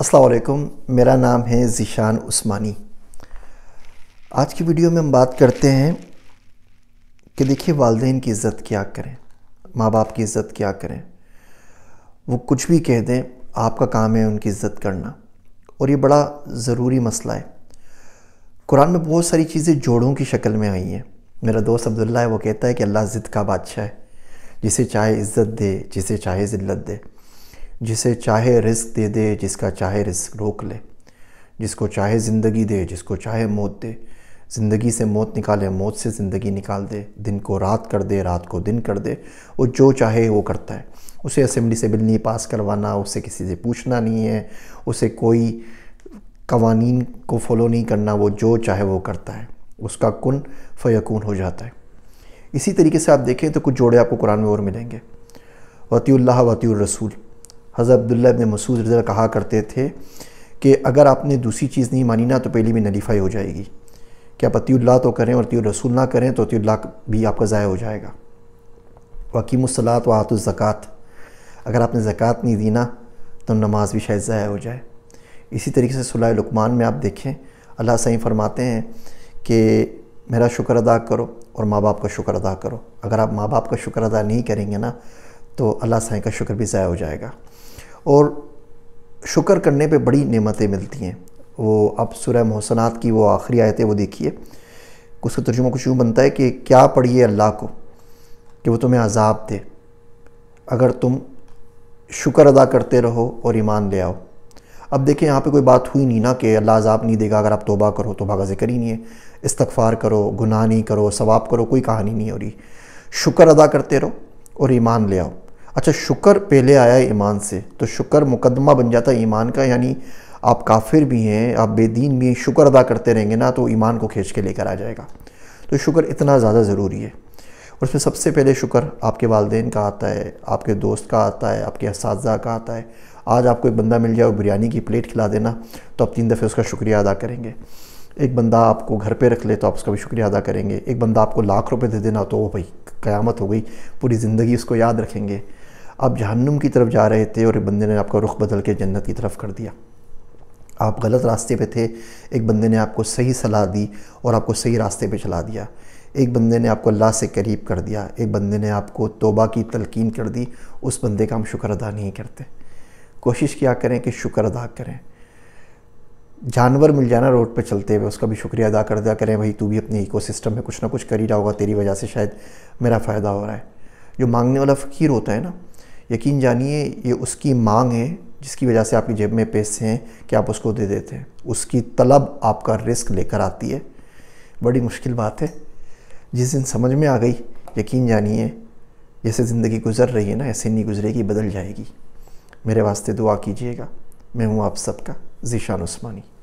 असलकुम मेरा नाम है ज़िशान उस्मानी आज की वीडियो में हम बात करते हैं कि देखिए वालदे की इज़्ज़त क्या करें माँ बाप की इज़्ज़त क्या करें वो कुछ भी कह दें आपका काम है उनकी इज़्ज़त करना और ये बड़ा ज़रूरी मसला है कुरान में बहुत सारी चीज़ें जोड़ों की शक्ल में आई हैं मेरा दोस्त अब्दुल्ला है वो कहता है कि अल्लाह ज़िद का बादशाह है जिसे चाहे इज़्ज़त दे जिसे चाहे ज़िल्लत दे जिसे चाहे रिस्क दे दे जिसका चाहे रिस्क रोक ले जिसको चाहे ज़िंदगी दे जिसको चाहे मौत दे ज़िंदगी से मौत निकाले मौत से ज़िंदगी निकाल दे दिन को रात कर दे रात को दिन कर दे वो जो चाहे वो करता है उसे असम्बली से बिल नहीं पास करवाना उसे किसी से पूछना नहीं है उसे कोई कवानीन को फॉलो नहीं करना वो जो चाहे वो करता है उसका कन फ़यकून हो जाता है इसी तरीके से आप देखें तो कुछ जोड़े आपको कुरान में और मिलेंगे वतील्ला वती रसूल हज़रत अब्दुल्ला ने मसूद रजा कहा करते थे कि अगर आपने दूसरी चीज़ नहीं मानी ना तो पहली भी नलीफाई हो जाएगी कि आप अतील्ला तो करें और रसूल ना करें तो अतील्ला भी आपका ज़ाय हो जाएगा सलात व आतुज़क़ात अगर आपने ज़क़़त नहीं दी ना तो नमाज भी शायद ज़ाय हो जाए इसी तरीके से सुलह लकमान में आप देखें अल्लाह सही फरमाते हैं कि मेरा शुक्र अदा करो और माँ बाप का शुक्र अदा करो अगर आप माँ बाप का शुक्र अदा नहीं करेंगे ना तो अल्लाह साईं का शुक्र भी ज़ाय हो जाएगा और शुक्र करने पे बड़ी नेमतें मिलती हैं वो अब सुरह मोहसनात की वो आखिरी आयत है वो देखिए उसका तर्जुमा कुछ यूँ बनता है कि क्या पढ़िए अल्लाह को कि वो तुम्हें अजाब दे अगर तुम शुक्र अदा करते रहो और ईमान ले आओ अब देखें यहाँ पे कोई बात हुई नहीं ना कि अल्लाह अजाब नहीं देगा अगर आप तोबा करो तोबा का जिक्र ही नहीं है इस्तफ़ार करो गुनाह नहीं करो सवाब करो कोई कहानी नहीं हो रही शुक्र अदा करते रहो और ईमान ले आओ अच्छा शुक्र पहले आया ईमान से तो शुक्र मुकदमा बन जाता है ईमान का यानी आप काफिर भी हैं आप बेदीन भी हैं शुक्र अदा करते रहेंगे ना तो ईमान को खींच के लेकर आ जाएगा तो शुक्र इतना ज़्यादा ज़रूरी है और उसमें सबसे पहले शुक्र आपके वालदेन का आता है आपके दोस्त का आता है आपके इस का आता है आज आपको एक बंदा मिल जाए बिरयानी की प्लेट खिला देना तो आप तीन दफ़े उसका शुक्रिया अदा करेंगे एक बंदा आपको घर पे रख ले तो आप उसका भी शुक्रिया अदा करेंगे एक बंदा आपको लाख रुपए दे देना तो वो भाई क़यामत हो गई पूरी ज़िंदगी उसको याद रखेंगे आप जहन्नुम की तरफ जा रहे थे और एक बंदे ने आपका रुख बदल के जन्नत की तरफ कर दिया आप गलत रास्ते पे थे एक बंदे ने आपको सही सलाह दी और आपको सही रास्ते पे चला दिया एक बंदे ने आपको अल्लाह से करीब कर दिया एक बंदे ने आपको तोबा की तलकीन कर दी उस बंदे का हम शुक्र अदा नहीं करते कोशिश किया करें कि शुक्र अदा करें जानवर मिल जाना रोड पर चलते हुए उसका भी शुक्रिया अदा कर दिया करें भाई तू भी अपने इकोसिस्टम में कुछ ना कुछ कर ही रहा होगा तेरी वजह से शायद मेरा फ़ायदा हो रहा है जो मांगने वाला फ़कीर होता है ना यकीन जानिए ये उसकी मांग है जिसकी वजह से आपकी जेब में पैसे हैं कि आप उसको दे देते हैं उसकी तलब आपका रिस्क लेकर आती है बड़ी मुश्किल बात है जिस दिन समझ में आ गई यकीन जानिए जैसे ज़िंदगी गुजर रही है ना ऐसे नहीं गुजरेगी बदल जाएगी मेरे वास्ते दुआ कीजिएगा मैं हूँ आप सबका ज़िशान उस्मानी